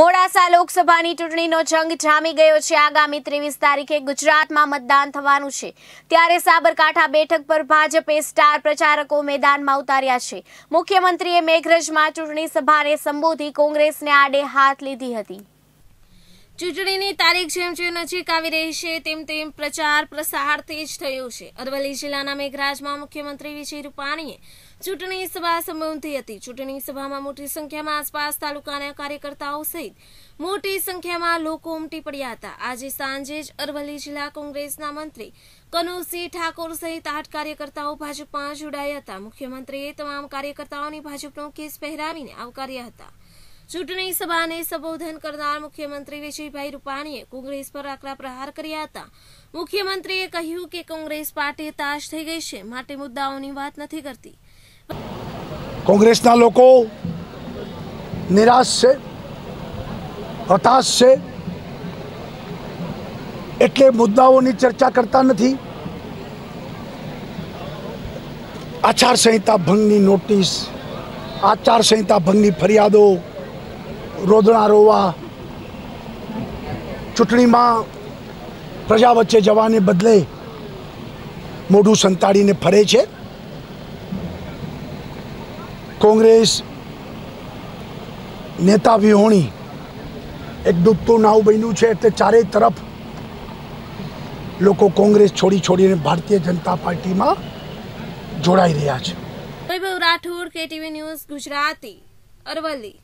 મોડાસા લોકસભાની ચૂંટણીનો જંગ જામી ગયો છે આગામી ત્રેવીસ તારીખે ગુજરાતમાં મતદાન થવાનું છે ત્યારે સાબરકાંઠા બેઠક પર ભાજપે સ્ટાર પ્રચારકો મેદાનમાં ઉતાર્યા છે મુખ્યમંત્રીએ મેઘરજમાં ચૂંટણી સભાને સંબોધી કોંગ્રેસને આડે હાથ લીધી હતી ચૂંટણીની તારીખ જેમ જેમ નજીક આવી રહી છે તેમ તેમ પ્રચાર પ્રસાર તેજ થયો છે અરવલ્લી જિલ્લાના મેઘરાજમાં મુખ્યમંત્રી વિજય રૂપાણીએ ચૂંટણી સભા સંબોધી હતી ચૂંટણી સભામાં મોટી સંખ્યામાં આસપાસ તાલુકાના કાર્યકર્તાઓ સહિત મોટી સંખ્યામાં લોકો ઉમટી પડ્યા હતા આજે સાંજે જ અરવલ્લી જિલ્લા કોંગ્રેસના મંત્રી કનુસિંહ ઠાકોર સહિત આઠ કાર્યકર્તાઓ ભાજપમાં જોડાયા હતા મુખ્યમંત્રીએ તમામ કાર્યકર્તાઓને ભાજપનો કેસ પહેરાવીને આવકાર્યા હતા ચૂંટણી સભાને સંબોધન કરનાર મુખ્યમંત્રી વિજયભાઈ રૂપાણીએ કોંગ્રેસ પર આકરા પ્રહાર કર્યા હતા મુખ્યમંત્રીએ કહ્યું કે કોંગ્રેસ પાર્ટી તાશ થઈ ગઈ છે માટે મુદ્દાઓની વાત નથી કરતી કોંગ્રેસના લોકો નિરાશ છે હતાશ છે એટલે મુદ્દાઓની ચર્ચા કરતા નથી આચારસંહિતા ભંગની નોટિસ આચારસંહિતા ભંગની ફરિયાદો રોદણા રોવા ચૂંટણીમાં પ્રજા વચ્ચે જવાને બદલે મોઢું સંતાડીને ફરે છે કોંગ્રેસ નેતા વિહોણી એક ડૂબતું નાવ બન્યું છે એટલે ચારેય તરફ લોકો કોંગ્રેસ છોડી છોડીને ભારતીય જનતા પાર્ટીમાં જોડાઈ રહ્યા છે વૈભવ રાઠોડ કેટીવી ન્યૂઝ ગુજરાતી અરવલ્લી